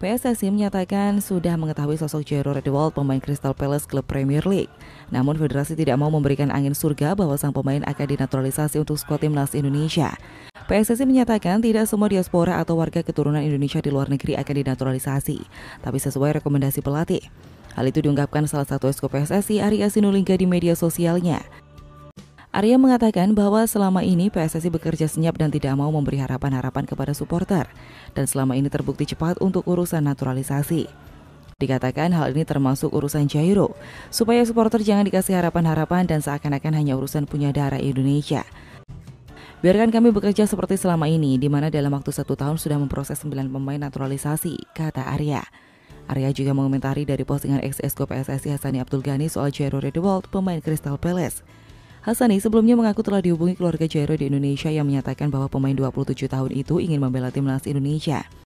PSSI menyatakan sudah mengetahui sosok Jero Redwald pemain Crystal Palace klub Premier League. Namun federasi tidak mau memberikan angin surga bahwa sang pemain akan dinaturalisasi untuk skuad timnas Indonesia. PSSI menyatakan tidak semua diaspora atau warga keturunan Indonesia di luar negeri akan dinaturalisasi, tapi sesuai rekomendasi pelatih. Hal itu diungkapkan salah satu esko PSSI Arya Sinulingga di media sosialnya. Arya mengatakan bahwa selama ini PSSI bekerja senyap dan tidak mau memberi harapan-harapan kepada supporter dan selama ini terbukti cepat untuk urusan naturalisasi. Dikatakan hal ini termasuk urusan Jairo, supaya supporter jangan dikasih harapan-harapan dan seakan-akan hanya urusan punya darah Indonesia. Biarkan kami bekerja seperti selama ini, di mana dalam waktu satu tahun sudah memproses sembilan pemain naturalisasi, kata Arya. Arya juga mengomentari dari postingan ex-esko PSSI Hasani Abdul Ghani soal Jairo Redewald, pemain Crystal Palace. Hasani sebelumnya mengaku telah dihubungi keluarga Jairo di Indonesia yang menyatakan bahwa pemain 27 tahun itu ingin membela timnas Indonesia.